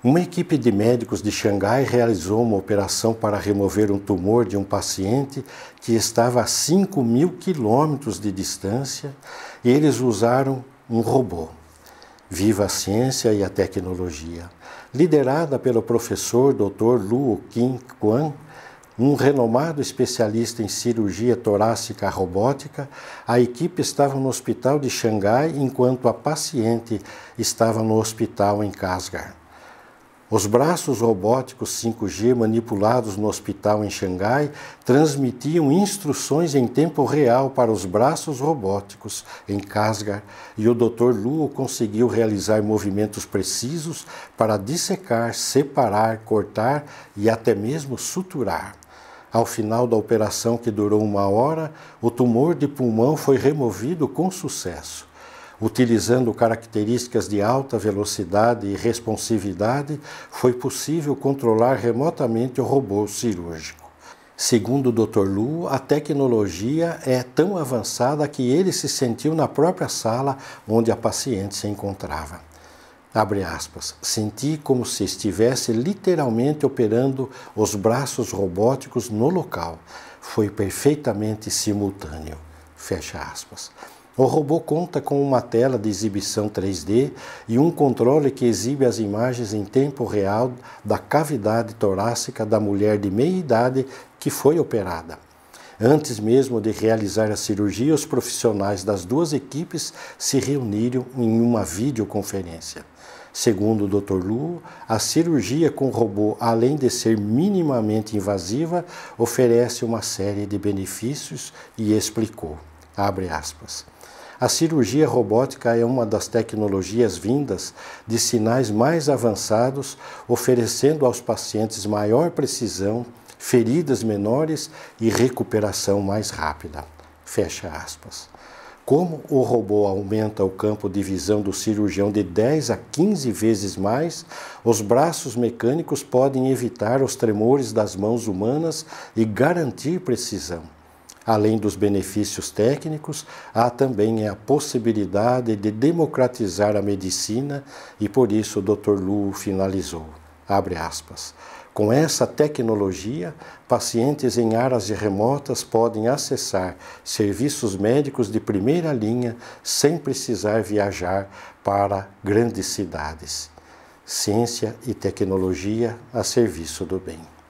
Uma equipe de médicos de Xangai realizou uma operação para remover um tumor de um paciente que estava a 5 mil quilômetros de distância e eles usaram um robô. Viva a ciência e a tecnologia! Liderada pelo professor Dr. Luo Kim Kwan, um renomado especialista em cirurgia torácica robótica, a equipe estava no hospital de Xangai enquanto a paciente estava no hospital em Kasgar. Os braços robóticos 5G manipulados no hospital em Xangai transmitiam instruções em tempo real para os braços robóticos em Kasgar e o Dr. Luo conseguiu realizar movimentos precisos para dissecar, separar, cortar e até mesmo suturar. Ao final da operação, que durou uma hora, o tumor de pulmão foi removido com sucesso utilizando características de alta velocidade e responsividade, foi possível controlar remotamente o robô cirúrgico. Segundo o Dr. Lu, a tecnologia é tão avançada que ele se sentiu na própria sala onde a paciente se encontrava. Aspas, senti como se estivesse literalmente operando os braços robóticos no local. Foi perfeitamente simultâneo. Fecha aspas. O robô conta com uma tela de exibição 3D e um controle que exibe as imagens em tempo real da cavidade torácica da mulher de meia idade que foi operada. Antes mesmo de realizar a cirurgia, os profissionais das duas equipes se reuniram em uma videoconferência. Segundo o Dr. Lu, a cirurgia com robô, além de ser minimamente invasiva, oferece uma série de benefícios e explicou. Abre aspas. A cirurgia robótica é uma das tecnologias vindas de sinais mais avançados, oferecendo aos pacientes maior precisão, feridas menores e recuperação mais rápida. Fecha aspas. Como o robô aumenta o campo de visão do cirurgião de 10 a 15 vezes mais, os braços mecânicos podem evitar os tremores das mãos humanas e garantir precisão. Além dos benefícios técnicos, há também a possibilidade de democratizar a medicina e por isso o Dr. Lu finalizou. Abre aspas. Com essa tecnologia, pacientes em áreas remotas podem acessar serviços médicos de primeira linha sem precisar viajar para grandes cidades. Ciência e tecnologia a serviço do bem.